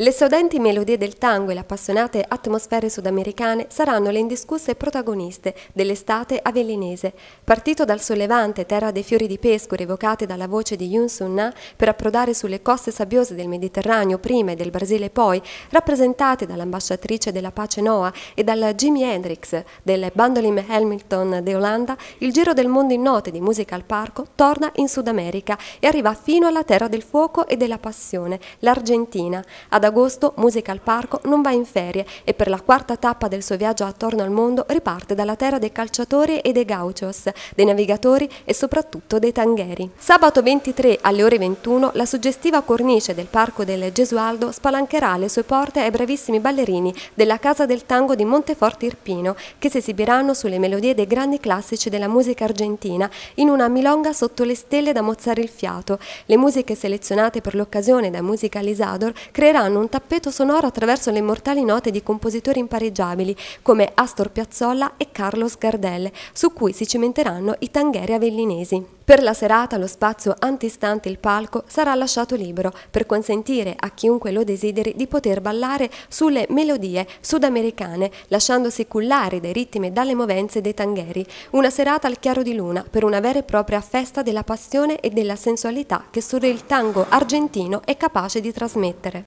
Le sodenti melodie del tango e le appassionate atmosfere sudamericane saranno le indiscusse protagoniste dell'estate avellinese. Partito dal sollevante terra dei fiori di pesco evocate dalla voce di Yun Sun Na per approdare sulle coste sabbiose del Mediterraneo prima e del Brasile poi, rappresentate dall'ambasciatrice della pace Noah e dal Jimi Hendrix del Bandolim Hamilton de Olanda, il giro del mondo in note di musica al parco torna in Sud America e arriva fino alla terra del fuoco e della passione, l'Argentina. Ad agosto Musical Parco non va in ferie e per la quarta tappa del suo viaggio attorno al mondo riparte dalla terra dei calciatori e dei gauchos, dei navigatori e soprattutto dei tangheri. Sabato 23 alle ore 21 la suggestiva cornice del Parco del Gesualdo spalancherà le sue porte ai bravissimi ballerini della Casa del Tango di Monteforte Irpino che si esibiranno sulle melodie dei grandi classici della musica argentina in una milonga sotto le stelle da mozzare il fiato. Le musiche selezionate per l'occasione da Musica Lisador creeranno creano un tappeto sonoro attraverso le immortali note di compositori impareggiabili come Astor Piazzolla e Carlos Gardel, su cui si cimenteranno i tangheri avellinesi. Per la serata lo spazio antistante il palco sarà lasciato libero per consentire a chiunque lo desideri di poter ballare sulle melodie sudamericane, lasciandosi cullare dai ritmi e dalle movenze dei tangheri. Una serata al chiaro di luna per una vera e propria festa della passione e della sensualità che solo il tango argentino è capace di trasmettere.